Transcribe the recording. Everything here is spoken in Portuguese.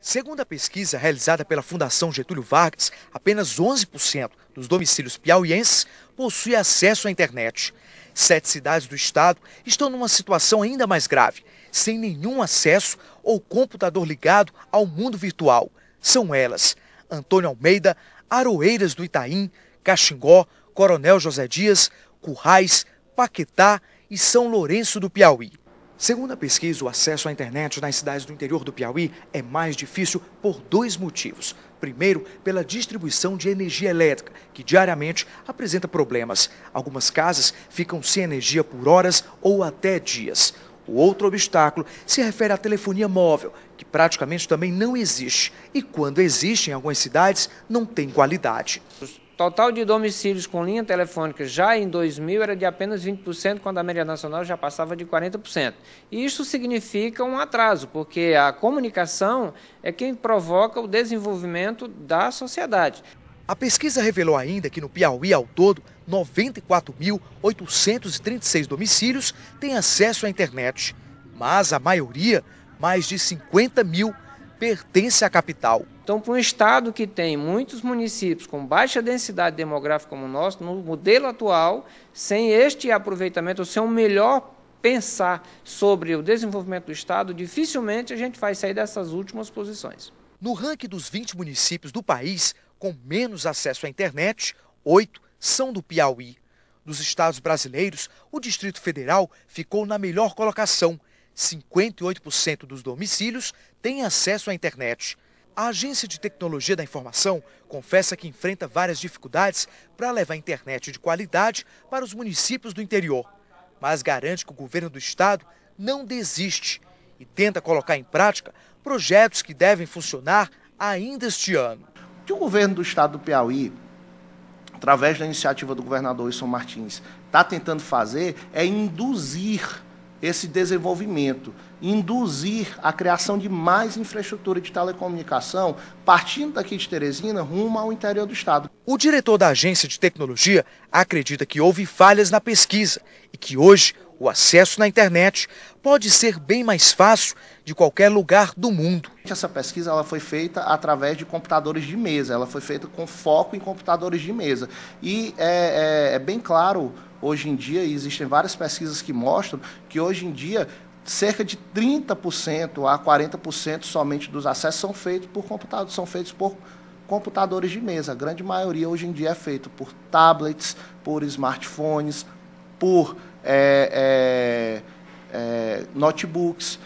Segundo a pesquisa realizada pela Fundação Getúlio Vargas, apenas 11% dos domicílios piauienses possui acesso à internet. Sete cidades do estado estão numa situação ainda mais grave, sem nenhum acesso ou computador ligado ao mundo virtual. São elas: Antônio Almeida, Aroeiras do Itaim, Caxingó, Coronel José Dias, Currais, Paquetá e São Lourenço do Piauí. Segundo a pesquisa, o acesso à internet nas cidades do interior do Piauí é mais difícil por dois motivos. Primeiro, pela distribuição de energia elétrica, que diariamente apresenta problemas. Algumas casas ficam sem energia por horas ou até dias. O outro obstáculo se refere à telefonia móvel, que praticamente também não existe. E quando existe em algumas cidades, não tem qualidade. Total de domicílios com linha telefônica já em 2000 era de apenas 20%, quando a média nacional já passava de 40%. E isso significa um atraso, porque a comunicação é quem provoca o desenvolvimento da sociedade. A pesquisa revelou ainda que no Piauí, ao todo, 94.836 domicílios têm acesso à internet, mas a maioria, mais de 50 mil, pertence à capital. Então, para um Estado que tem muitos municípios com baixa densidade demográfica como o nosso, no modelo atual, sem este aproveitamento, ou sem um melhor pensar sobre o desenvolvimento do Estado, dificilmente a gente vai sair dessas últimas posições. No ranking dos 20 municípios do país com menos acesso à internet, oito são do Piauí. Dos estados brasileiros, o Distrito Federal ficou na melhor colocação. 58% dos domicílios têm acesso à internet. A Agência de Tecnologia da Informação confessa que enfrenta várias dificuldades para levar internet de qualidade para os municípios do interior, mas garante que o governo do estado não desiste e tenta colocar em prática projetos que devem funcionar ainda este ano. O que o governo do estado do Piauí, através da iniciativa do governador Wilson Martins, está tentando fazer é induzir esse desenvolvimento, induzir a criação de mais infraestrutura de telecomunicação, partindo daqui de Teresina, rumo ao interior do estado. O diretor da agência de tecnologia acredita que houve falhas na pesquisa e que hoje o acesso na internet pode ser bem mais fácil de qualquer lugar do mundo. Essa pesquisa ela foi feita através de computadores de mesa, ela foi feita com foco em computadores de mesa. E é, é, é bem claro hoje em dia, e existem várias pesquisas que mostram que hoje em dia cerca de 30% a 40% somente dos acessos são feitos por computadores, são feitos por computadores de mesa. A grande maioria hoje em dia é feito por tablets, por smartphones, por é, é, é, notebooks.